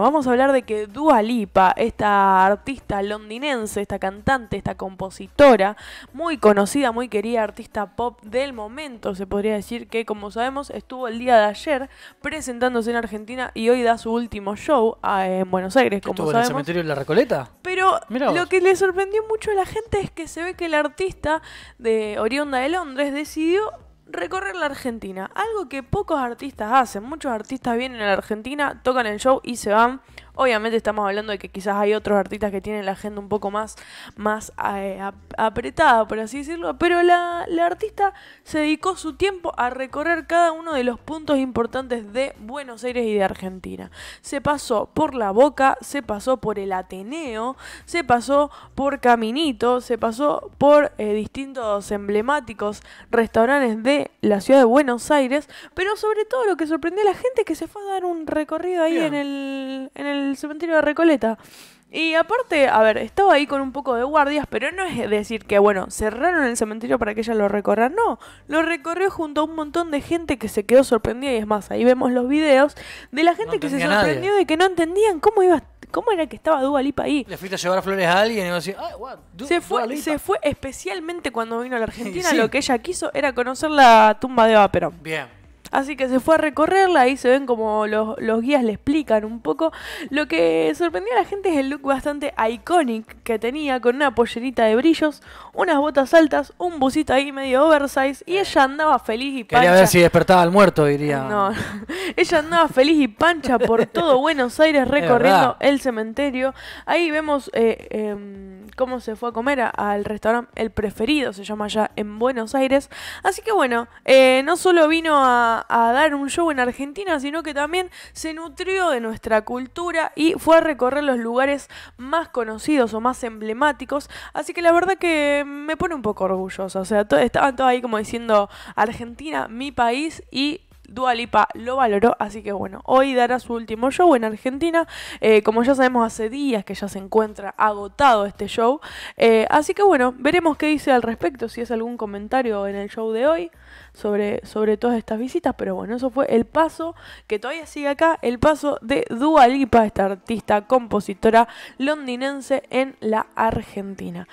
Vamos a hablar de que Dua Lipa, esta artista londinense, esta cantante, esta compositora, muy conocida, muy querida artista pop del momento, se podría decir que como sabemos estuvo el día de ayer presentándose en Argentina y hoy da su último show ah, en Buenos Aires, como ¿Estuvo en el cementerio de la Recoleta? Pero lo que le sorprendió mucho a la gente es que se ve que la artista de oriunda de Londres decidió recorrer la Argentina, algo que pocos artistas hacen. Muchos artistas vienen a la Argentina, tocan el show y se van. Obviamente estamos hablando de que quizás hay otros artistas que tienen la agenda un poco más, más eh, apretada, por así decirlo, pero la, artista se dedicó su tiempo a recorrer cada uno de los puntos importantes de Buenos Aires y de Argentina. Se pasó por La Boca, se pasó por el Ateneo, se pasó por Caminito, se pasó por eh, distintos emblemáticos restaurantes de la ciudad de Buenos Aires, pero sobre todo lo que sorprendió a la gente es que se fue a dar un recorrido ahí en en el el cementerio de Recoleta. Y aparte, a ver, estaba ahí con un poco de guardias, pero no es decir que, bueno, cerraron el cementerio para que ella lo recorra. No, lo recorrió junto a un montón de gente que se quedó sorprendida. Y es más, ahí vemos los videos de la gente que se sorprendió de que no entendían cómo iba cómo era que estaba Dua Lipa ahí. Le fuiste a llevar flores a alguien y a decir, se, fue, se fue especialmente cuando vino a la Argentina. Lo que ella quiso era conocer la tumba de Eva Perón. Bien. Así que se fue a recorrerla, ahí se ven como los, guías le explican un poco. Lo que sorprendió a la gente es el look bastante iconic que tenía, con una pollerita de brillos, unas botas altas, un busito ahí medio oversize, y ella andaba feliz y pancha. Quería ver si despertaba al muerto, diría. No, ella andaba feliz y pancha por todo Buenos Aires recorriendo el cementerio. Ahí vemos eh, em, cómo se fue a comer al restaurante El Preferido, se llama allá en Buenos Aires. Así que bueno, eh, no solo vino a, a, dar un show en Argentina, sino que también se nutrió de nuestra cultura y fue a recorrer los lugares más conocidos o más emblemáticos. Así que la verdad que me pone un poco orgullosa. O sea, estaban todos ahí como diciendo Argentina, mi país y Dualipa lo valoró, así que bueno, hoy dará su último show en Argentina. Eh, como ya sabemos, hace días que ya se encuentra agotado este show. Eh, así que bueno, veremos qué dice al respecto, si es algún comentario en el show de hoy sobre, sobre todas estas visitas. Pero bueno, eso fue el paso que todavía sigue acá, el paso de Dualipa, esta artista compositora londinense en la Argentina.